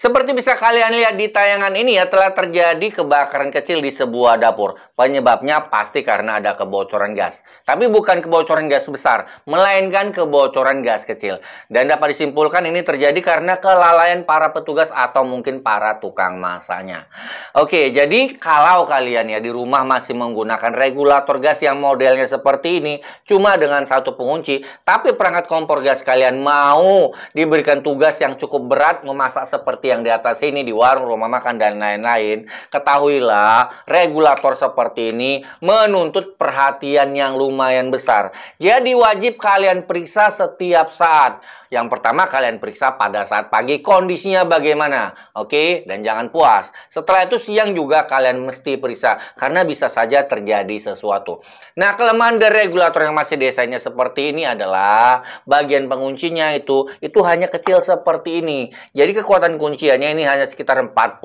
Seperti bisa kalian lihat di tayangan ini ya, telah terjadi kebakaran kecil di sebuah dapur. Penyebabnya pasti karena ada kebocoran gas. Tapi bukan kebocoran gas besar, melainkan kebocoran gas kecil. Dan dapat disimpulkan ini terjadi karena kelalaian para petugas atau mungkin para tukang masanya. Oke, jadi kalau kalian ya di rumah masih menggunakan regulator gas yang modelnya seperti ini, cuma dengan satu pengunci, tapi perangkat kompor gas kalian mau diberikan tugas yang cukup berat memasak seperti yang di atas ini di warung, rumah makan, dan lain-lain, ketahuilah regulator seperti ini menuntut perhatian yang lumayan besar. Jadi wajib kalian periksa setiap saat. Yang pertama kalian periksa pada saat pagi kondisinya bagaimana, oke? Dan jangan puas. Setelah itu siang juga kalian mesti periksa karena bisa saja terjadi sesuatu. Nah kelemahan dari regulator yang masih desainnya seperti ini adalah bagian penguncinya itu itu hanya kecil seperti ini. Jadi kekuatan kunci kuncinya ini hanya sekitar 40%.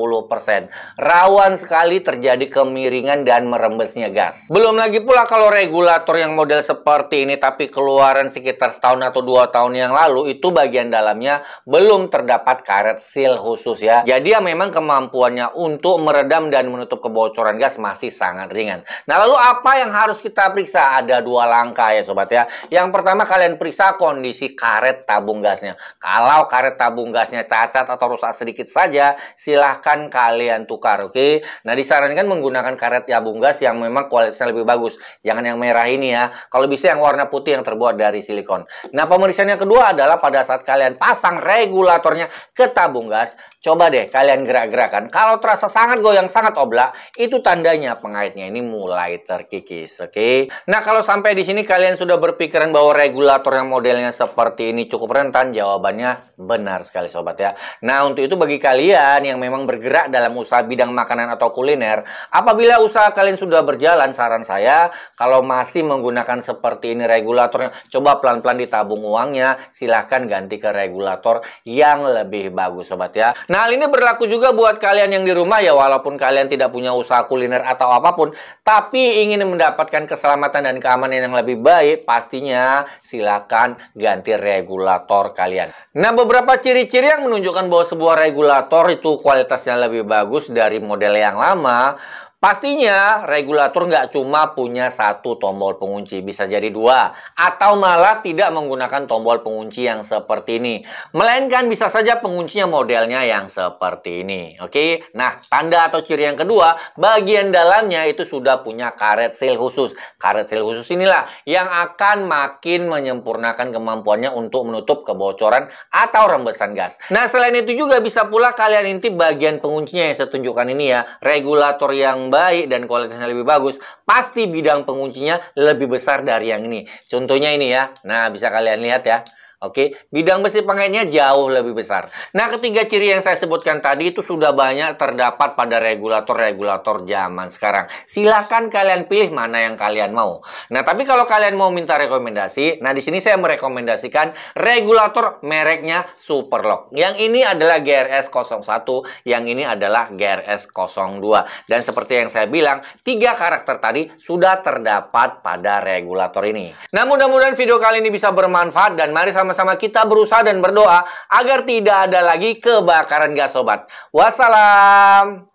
Rawan sekali terjadi kemiringan dan merembesnya gas. Belum lagi pula kalau regulator yang model seperti ini tapi keluaran sekitar setahun atau dua tahun yang lalu itu bagian dalamnya belum terdapat karet seal khusus ya. Jadi ya memang kemampuannya untuk meredam dan menutup kebocoran gas masih sangat ringan. Nah lalu apa yang harus kita periksa? Ada dua langkah ya sobat ya. Yang pertama kalian periksa kondisi karet tabung gasnya. Kalau karet tabung gasnya cacat atau rusak sedikit saja, silahkan kalian tukar, oke? Okay? Nah, disarankan menggunakan karet tabung ya, gas yang memang kualitasnya lebih bagus. Jangan yang merah ini ya. Kalau bisa yang warna putih yang terbuat dari silikon. Nah, pemeriksaan yang kedua adalah pada saat kalian pasang regulatornya ke tabung gas, coba deh kalian gerak-gerakan. Kalau terasa sangat goyang, sangat oblak, itu tandanya pengaitnya ini mulai terkikis, oke? Okay? Nah, kalau sampai di sini kalian sudah berpikiran bahwa regulator yang modelnya seperti ini cukup rentan, jawabannya benar sekali sobat ya. Nah, untuk itu bagi kalian yang memang bergerak dalam usaha bidang makanan atau kuliner, apabila usaha kalian sudah berjalan, saran saya kalau masih menggunakan seperti ini regulatornya, coba pelan-pelan ditabung uangnya, silahkan ganti ke regulator yang lebih bagus sobat ya. Nah, hal ini berlaku juga buat kalian yang di rumah ya, walaupun kalian tidak punya usaha kuliner atau apapun, tapi ingin mendapatkan keselamatan dan keamanan yang lebih baik, pastinya silahkan ganti regulator kalian. Nah, beberapa ciri-ciri yang menunjukkan bahwa sebuah regulator itu kualitasnya lebih bagus dari model yang lama Pastinya regulator nggak cuma punya satu tombol pengunci, bisa jadi dua, atau malah tidak menggunakan tombol pengunci yang seperti ini. Melainkan bisa saja penguncinya modelnya yang seperti ini. Oke, nah tanda atau ciri yang kedua, bagian dalamnya itu sudah punya karet seal khusus. Karet seal khusus inilah yang akan makin menyempurnakan kemampuannya untuk menutup kebocoran atau rembesan gas. Nah selain itu juga bisa pula kalian intip bagian penguncinya yang saya tunjukkan ini ya, regulator yang baik dan kualitasnya lebih bagus, pasti bidang penguncinya lebih besar dari yang ini. Contohnya ini ya. Nah, bisa kalian lihat ya. Oke, bidang besi pengaitnya jauh lebih besar. Nah, ketiga ciri yang saya sebutkan tadi itu sudah banyak terdapat pada regulator-regulator zaman sekarang. Silahkan kalian pilih mana yang kalian mau. Nah, tapi kalau kalian mau minta rekomendasi, nah di sini saya merekomendasikan regulator mereknya Superlock. Yang ini adalah GRS 01, yang ini adalah GRS 02. Dan seperti yang saya bilang, tiga karakter tadi sudah terdapat pada regulator ini. Nah, mudah-mudahan video kali ini bisa bermanfaat dan mari sama bersama-sama kita berusaha dan berdoa agar tidak ada lagi kebakaran gas sobat. Wassalam.